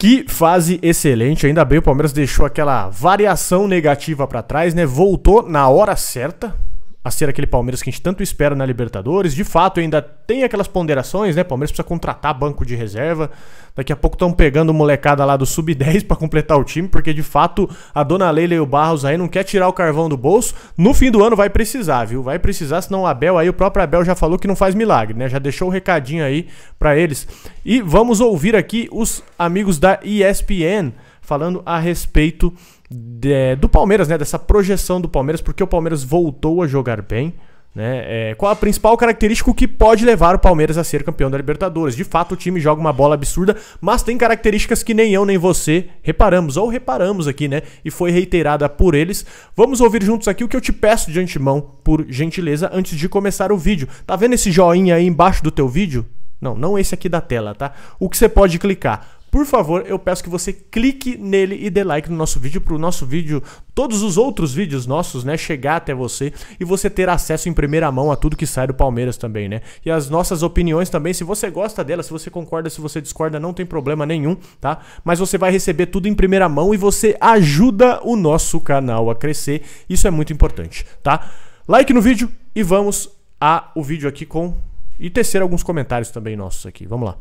Que fase excelente, ainda bem o Palmeiras deixou aquela variação negativa para trás, né? Voltou na hora certa, a ser aquele Palmeiras que a gente tanto espera na Libertadores. De fato, ainda tem aquelas ponderações, né? Palmeiras precisa contratar banco de reserva. Daqui a pouco estão pegando molecada lá do sub-10 para completar o time, porque de fato a dona Leila e o Barros aí não quer tirar o carvão do bolso. No fim do ano vai precisar, viu? Vai precisar, senão o Abel aí, o próprio Abel já falou que não faz milagre, né? Já deixou o recadinho aí para eles. E vamos ouvir aqui os amigos da ESPN falando a respeito de, do Palmeiras, né? Dessa projeção do Palmeiras, porque o Palmeiras voltou a jogar bem. Né? É, qual a principal característica que pode levar o Palmeiras a ser campeão da Libertadores? De fato, o time joga uma bola absurda, mas tem características que nem eu nem você reparamos, ou reparamos aqui, né? E foi reiterada por eles. Vamos ouvir juntos aqui o que eu te peço de antemão, por gentileza, antes de começar o vídeo. Tá vendo esse joinha aí embaixo do teu vídeo? Não, não esse aqui da tela, tá? O que você pode clicar? por favor, eu peço que você clique nele e dê like no nosso vídeo para o nosso vídeo, todos os outros vídeos nossos, né, chegar até você e você ter acesso em primeira mão a tudo que sai do Palmeiras também, né? E as nossas opiniões também, se você gosta delas, se você concorda, se você discorda, não tem problema nenhum, tá? Mas você vai receber tudo em primeira mão e você ajuda o nosso canal a crescer. Isso é muito importante, tá? Like no vídeo e vamos a o vídeo aqui com e tecer alguns comentários também nossos aqui. Vamos lá.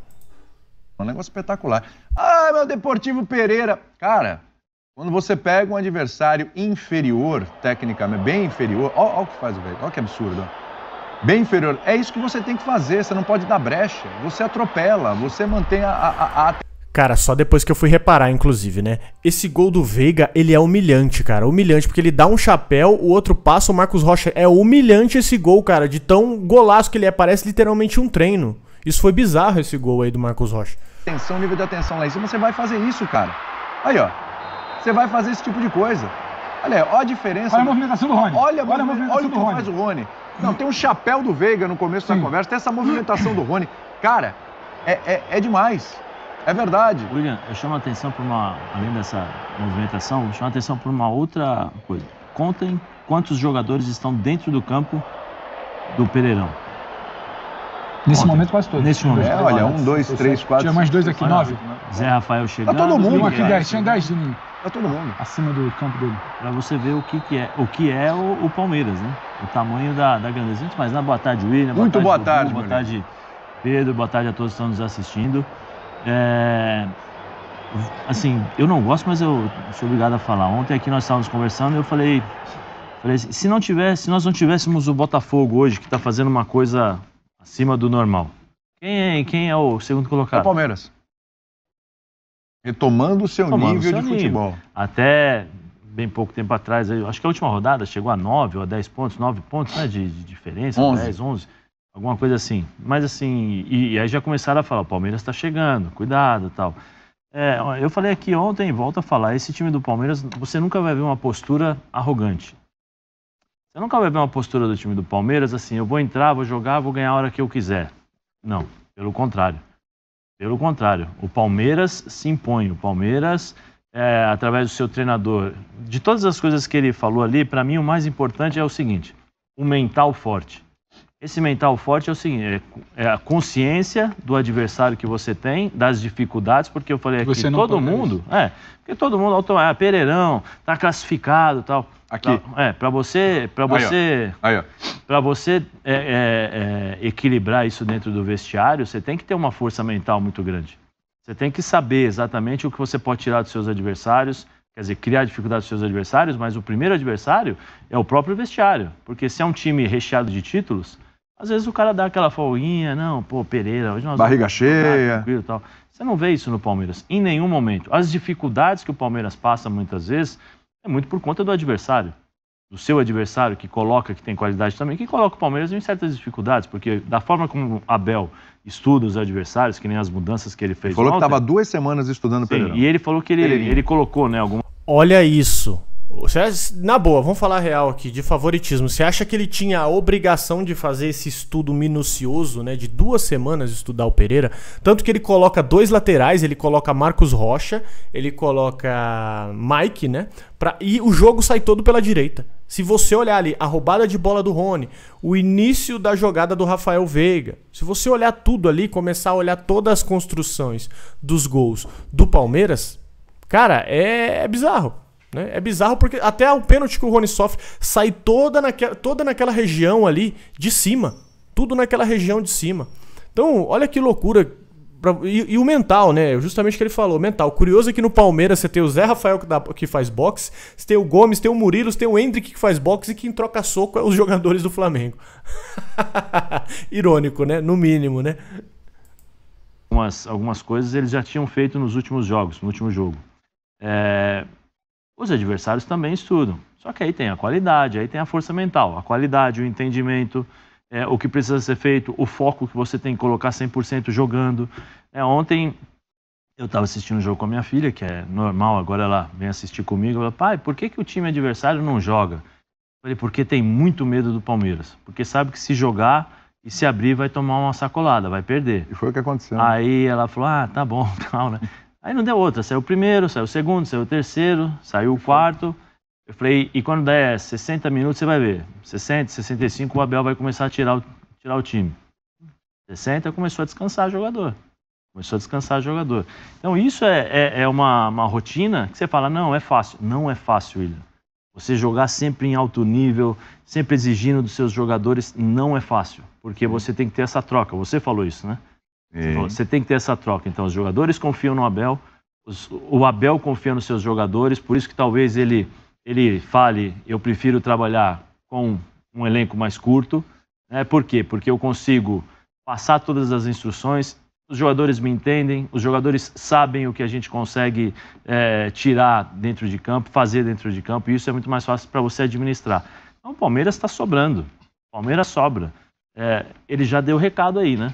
É um negócio espetacular. Ah, meu Deportivo Pereira. Cara, quando você pega um adversário inferior, tecnicamente, bem inferior, olha o que faz o velho, olha que absurdo. Bem inferior. É isso que você tem que fazer, você não pode dar brecha. Você atropela, você mantém a. a, a... Cara, só depois que eu fui reparar, inclusive, né? Esse gol do Veiga, ele é humilhante, cara. Humilhante, porque ele dá um chapéu, o outro passa, o Marcos Rocha. É humilhante esse gol, cara, de tão golaço que ele é. Parece literalmente um treino. Isso foi bizarro esse gol aí do Marcos Rocha. Atenção, nível de atenção lá em cima, você vai fazer isso, cara. Aí, ó. Você vai fazer esse tipo de coisa. Olha, olha a diferença. Olha a movimentação do Rony. Olha, olha, a movimentação olha o que do Rony. faz o Rony. Não, tem um chapéu do Veiga no começo Sim. da conversa, tem essa movimentação do Rony. Cara, é, é, é demais. É verdade. William, eu chamo a atenção para uma, além dessa movimentação, eu chamo a atenção para uma outra coisa. Contem quantos jogadores estão dentro do campo do Pereirão. Nesse momento, quase todos. Nesse momento. É, é olha, um, né? dois, três, é quatro. Tinha mais dois aqui, nove. Zé Rafael chegando. Tá todo mundo aqui, dez. Tinha dez de mim. Tá todo mundo. Acima do campo dele. Pra você ver o que, que é o, que é o, o Palmeiras, né? O tamanho da, da grandeza. Antes mais, na boa tarde, William. Boa Muito tarde, boa tarde, Boa tarde, Pedro. Pedro. Boa tarde a todos que estão nos assistindo. É... Assim, eu não gosto, mas eu sou obrigado a falar. Ontem aqui nós estávamos conversando e eu falei, falei assim, se não tivesse, se nós não tivéssemos o Botafogo hoje que está fazendo uma coisa Acima do normal. Quem é, quem é o segundo colocado? É o Palmeiras. Retomando o seu nível seu de nível. futebol. Até bem pouco tempo atrás, acho que a última rodada chegou a 9 ou a 10 pontos, 9 pontos né, de, de diferença, 11. 10, 11, alguma coisa assim. Mas assim, e, e aí já começaram a falar: o Palmeiras está chegando, cuidado tal. É, eu falei aqui ontem, volto a falar: esse time do Palmeiras, você nunca vai ver uma postura arrogante. Você nunca vai ver uma postura do time do Palmeiras assim, eu vou entrar, vou jogar, vou ganhar a hora que eu quiser. Não, pelo contrário. Pelo contrário, o Palmeiras se impõe, o Palmeiras, é, através do seu treinador. De todas as coisas que ele falou ali, para mim o mais importante é o seguinte: o mental forte. Esse mental forte é o seguinte: é, é a consciência do adversário que você tem, das dificuldades, porque eu falei aqui, todo mundo. Isso. É, porque todo mundo, é Pereirão, tá classificado tal. Aqui. é, para você, para você, para você é, é, é, equilibrar isso dentro do vestiário, você tem que ter uma força mental muito grande. Você tem que saber exatamente o que você pode tirar dos seus adversários, quer dizer, criar dificuldades dos seus adversários, mas o primeiro adversário é o próprio vestiário, porque se é um time recheado de títulos, às vezes o cara dá aquela folguinha, não, pô, Pereira, hoje nós barriga vamos... cheia, tranquilo, tal. Você não vê isso no Palmeiras em nenhum momento. As dificuldades que o Palmeiras passa muitas vezes é muito por conta do adversário. Do seu adversário, que coloca, que tem qualidade também, que coloca o Palmeiras em certas dificuldades, porque da forma como Abel estuda os adversários, que nem as mudanças que ele fez. Ele falou ontem, que estava duas semanas estudando o E ele falou que ele, ele colocou, né? Alguma... Olha isso. Você, na boa, vamos falar real aqui, de favoritismo. Você acha que ele tinha a obrigação de fazer esse estudo minucioso, né? De duas semanas estudar o Pereira? Tanto que ele coloca dois laterais, ele coloca Marcos Rocha, ele coloca Mike, né? Pra, e o jogo sai todo pela direita. Se você olhar ali a roubada de bola do Rony, o início da jogada do Rafael Veiga, se você olhar tudo ali, começar a olhar todas as construções dos gols do Palmeiras, cara, é, é bizarro. Né? É bizarro porque até o pênalti que o Rony sofre sai toda naquela, toda naquela região ali de cima. Tudo naquela região de cima. Então, olha que loucura. Pra, e, e, o mental, né? Justamente o que ele falou, mental. Curioso é que no Palmeiras você tem o Zé Rafael que, dá, que faz boxe, você tem o Gomes, tem o Murilo, você tem o Hendrick que faz boxe e quem troca soco é os jogadores do Flamengo. Irônico, né? No mínimo, né? Algumas, algumas coisas eles já tinham feito nos últimos jogos, no último jogo. É, os adversários também estudam. Só que aí tem a qualidade, aí tem a força mental, a qualidade, o entendimento, é, o que precisa ser feito, o foco que você tem que colocar 100% jogando. É, ontem eu estava assistindo um jogo com a minha filha, que é normal, agora ela vem assistir comigo. Ela, pai, por que, que o time adversário não joga? Eu falei, porque tem muito medo do Palmeiras. Porque sabe que se jogar e se abrir vai tomar uma sacolada, vai perder. E foi o que aconteceu. Né? Aí ela falou, ah, tá bom, tal, né? Aí não deu outra, saiu o primeiro, saiu o segundo, saiu o terceiro, saiu o quarto. Eu falei, e quando der 60 minutos, você vai ver. 60, 65, o Abel vai começar a tirar o, tirar o time. 60 começou a descansar o jogador. Começou a descansar o jogador. Então isso é, é, é uma, uma rotina que você fala, não, é fácil. Não é fácil, William. Você jogar sempre em alto nível, sempre exigindo dos seus jogadores, não é fácil. Porque você tem que ter essa troca. Você falou isso, né? É. Você tem que ter essa troca. Então, os jogadores confiam no Abel, os, o Abel confia nos seus jogadores, por isso que talvez ele, ele fale: eu prefiro trabalhar com um elenco mais curto. Né? Por quê? Porque eu consigo passar todas as instruções, os jogadores me entendem, os jogadores sabem o que a gente consegue é, tirar dentro de campo, fazer dentro de campo, e isso é muito mais fácil para você administrar. Então, o Palmeiras está sobrando. O Palmeiras sobra. É, ele já deu recado aí, né?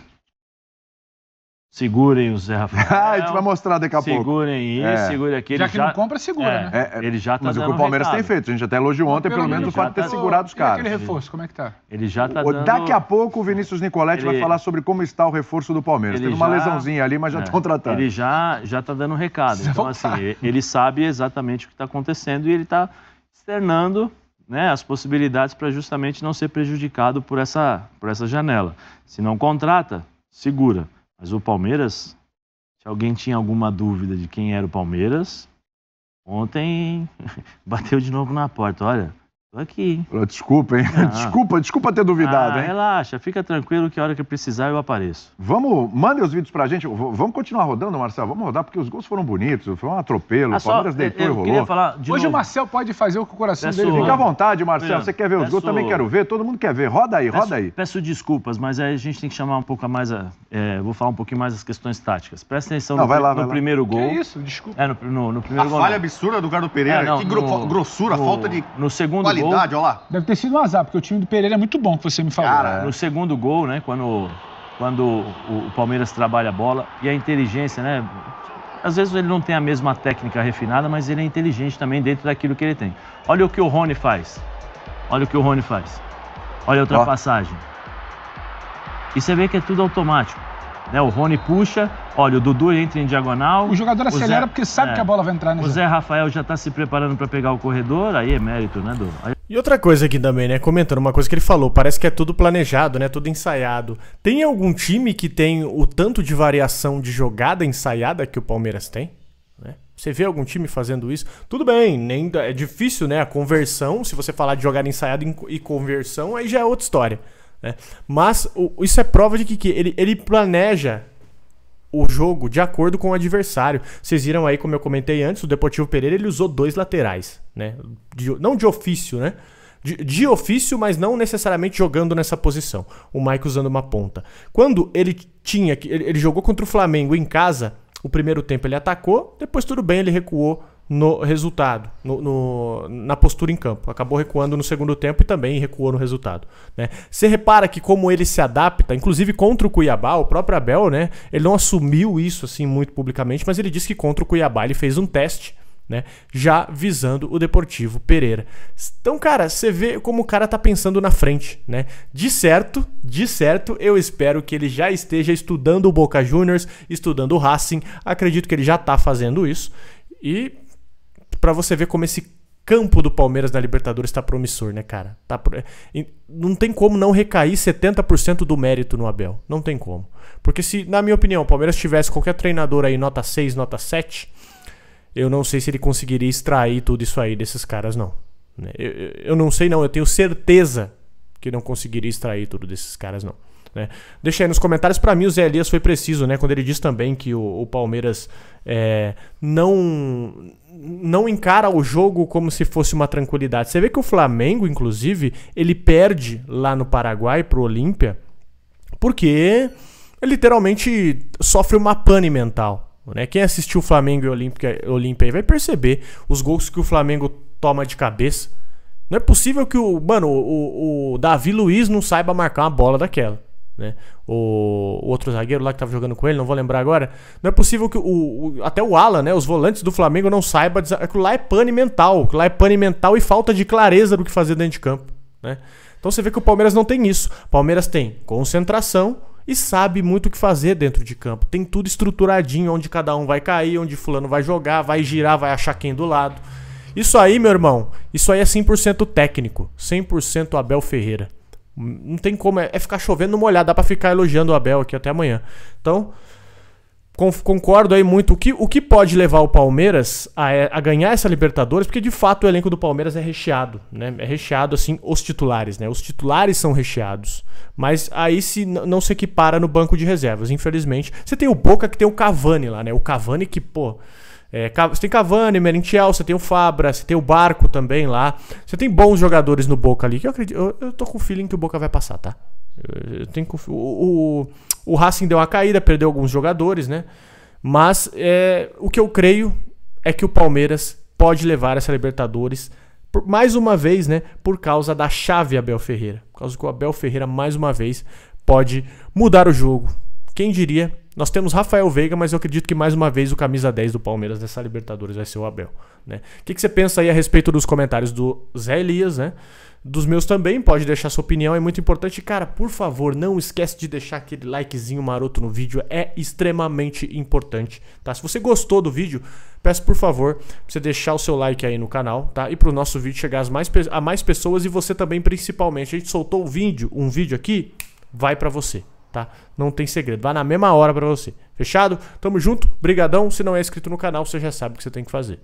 Segurem o Zé Rafael. Ah, a gente vai mostrar daqui a pouco. Segurem isso, é. segurem aquilo. Já que já... não compra, segura, é. né? É, ele já tá Mas o que o Palmeiras tem feito. A gente até elogiou ontem, pelo, pelo menos, o fato de ter tá- segurado os e caras. aquele reforço, como é que tá? Ele já tá o, dando... Daqui a pouco o Vinícius Nicoletti ele... vai falar sobre como está o reforço do Palmeiras. Ele Teve já... uma lesãozinha ali, mas já é. estão é. tratando. Ele já, já tá dando um recado. então, assim, ele sabe exatamente o que está acontecendo e ele está externando né, as possibilidades para justamente não ser prejudicado por essa, por essa janela. Se não contrata, segura. Mas o Palmeiras, se alguém tinha alguma dúvida de quem era o Palmeiras, ontem bateu de novo na porta. Olha, aqui. Desculpa, hein? Ah. Desculpa, desculpa ter duvidado, ah, hein? Relaxa, fica tranquilo que a hora que precisar eu apareço. Vamos, mandem os vídeos pra gente. V vamos continuar rodando, Marcelo? Vamos rodar, porque os gols foram bonitos, foi um atropelo, ah, o Palmeiras só, deitou eu, eu e rolou. Hoje novo. o Marcel pode fazer o que o coração peço, dele. Fica à vontade, Marcel. Você quer ver peço, os gols? Também quero ver, todo mundo quer ver. Roda aí, roda aí. Peço desculpas, mas aí a gente tem que chamar um pouco mais a. É, vou falar um pouquinho mais as questões táticas. Presta atenção não, no, lá, no primeiro lá. gol. Que isso, desculpa. É, no, no, no primeiro a gol. A falha não. absurda do Galo Pereira, é, não, que grossura, falta de. No segundo gol olha lá. Deve ter sido um azar, porque o time do Pereira é muito bom, que você me falou. Cara, é. no segundo gol, né, quando, quando o, o Palmeiras trabalha a bola e a inteligência, né, às vezes ele não tem a mesma técnica refinada, mas ele é inteligente também dentro daquilo que ele tem. Olha o que o Rony faz. Olha o que o Rony faz. Olha a ultrapassagem. Oh. E você vê que é tudo automático. Né? O Rony puxa, olha, o Dudu entra em diagonal. O jogador acelera o Zé, porque sabe é, que a bola vai entrar, né, O Zé Rafael já está se preparando para pegar o corredor, aí é mérito, né, Dudu? E outra coisa aqui também, né? Comentando uma coisa que ele falou, parece que é tudo planejado, né? Tudo ensaiado. Tem algum time que tem o tanto de variação de jogada ensaiada que o Palmeiras tem? Né? Você vê algum time fazendo isso? Tudo bem, nem é difícil, né? A conversão, se você falar de jogada ensaiada e conversão, aí já é outra história. Né? Mas o, isso é prova de que, que ele, ele planeja o jogo de acordo com o adversário. Vocês viram aí, como eu comentei antes, o Deportivo Pereira ele usou dois laterais, né? De, não de ofício, né? De, de, ofício, mas não necessariamente jogando nessa posição. O Mike usando uma ponta. Quando ele tinha que. Ele, ele jogou contra o Flamengo em casa, o primeiro tempo ele atacou, depois tudo bem, ele recuou no resultado, no, no, na postura em campo. Acabou recuando no segundo tempo e também recuou no resultado. Né? Você repara que como ele se adapta, inclusive contra o Cuiabá, o próprio Abel, né? Ele não assumiu isso assim muito publicamente, mas ele disse que contra o Cuiabá ele fez um teste. Né? Já visando o Deportivo Pereira. Então, cara, você vê como o cara tá pensando na frente, né? De certo, de certo, eu espero que ele já esteja estudando o Boca Juniors, estudando o Racing. Acredito que ele já tá fazendo isso. E para você ver como esse campo do Palmeiras na Libertadores está promissor, né, cara? Tá pro... Não tem como não recair 70% do mérito no Abel. Não tem como. Porque se, na minha opinião, o Palmeiras tivesse qualquer treinador aí nota 6, nota 7, eu não sei se ele conseguiria extrair tudo isso aí desses caras, não. Né? Eu, eu não sei, não. Eu tenho certeza que não conseguiria extrair tudo desses caras, não. Né? Deixa aí nos comentários. Para mim, o Zé Elias foi preciso, né? Quando ele diz também que o, o Palmeiras é, não não encara o jogo como se fosse uma tranquilidade. Você vê que o Flamengo, inclusive, ele perde lá no Paraguai pro Olímpia, porque literalmente sofre uma pane mental. Né? Quem assistiu o Flamengo e Olímpia, Olímpia vai perceber os gols que o Flamengo toma de cabeça. Não é possível que o. Mano, o, o Davi Luiz não saiba marcar uma bola daquela. Né? O, o, outro zagueiro lá que estava jogando com ele, não vou lembrar agora. Não é possível que o, o até o ala, né, os volantes do Flamengo não saibam Aquilo é lá é pane mental, Aquilo lá é pane mental e falta de clareza do que fazer dentro de campo, né? Então você vê que o Palmeiras não tem isso. O Palmeiras tem concentração e sabe muito o que fazer dentro de campo. Tem tudo estruturadinho, onde cada um vai cair, onde fulano vai jogar, vai girar, vai achar quem do lado. Isso aí, meu irmão, isso aí é 100% técnico, 100% Abel Ferreira. Não tem como, é, é, ficar chovendo molhado, dá pra ficar elogiando o Abel aqui até amanhã. Então, concordo aí muito. O que, o que pode levar o Palmeiras a, é, a, ganhar essa Libertadores? Porque de fato o elenco do Palmeiras é recheado, né? É recheado assim os titulares, né? Os titulares são recheados, mas aí se não se equipara no banco de reservas, infelizmente. Você tem o Boca que tem o Cavani lá, né? O Cavani que, pô, é, você tem Cavani, Merentiel, você tem o Fabra, você tem o Barco também lá. Você tem bons jogadores no Boca ali, que eu acredito. Eu, eu tô com o feeling que o Boca vai passar, tá? Eu, eu tenho o, o, o, Racing deu uma caída, perdeu alguns jogadores, né? Mas é, o que eu creio é que o Palmeiras pode levar essa Libertadores por, mais uma vez, né? Por causa da chave Abel Ferreira. Por causa que o Abel Ferreira, mais uma vez, pode mudar o jogo. Quem diria nós temos Rafael Veiga, mas eu acredito que mais uma vez o camisa 10 do Palmeiras nessa Libertadores vai ser o Abel. Né? O que, que você pensa aí a respeito dos comentários do Zé Elias, né? Dos meus também, pode deixar sua opinião, é muito importante. Cara, por favor, não esquece de deixar aquele likezinho maroto no vídeo, é extremamente importante, tá? Se você gostou do vídeo, peço por favor pra você deixar o seu like aí no canal, tá? E pro nosso vídeo chegar mais, a mais pessoas e você também principalmente. A gente soltou um vídeo, um vídeo aqui, vai para você tá? Não tem segredo. Vai na mesma hora para você. Fechado? Tamo junto. Brigadão. Se não é inscrito no canal, você já sabe o que você tem que fazer.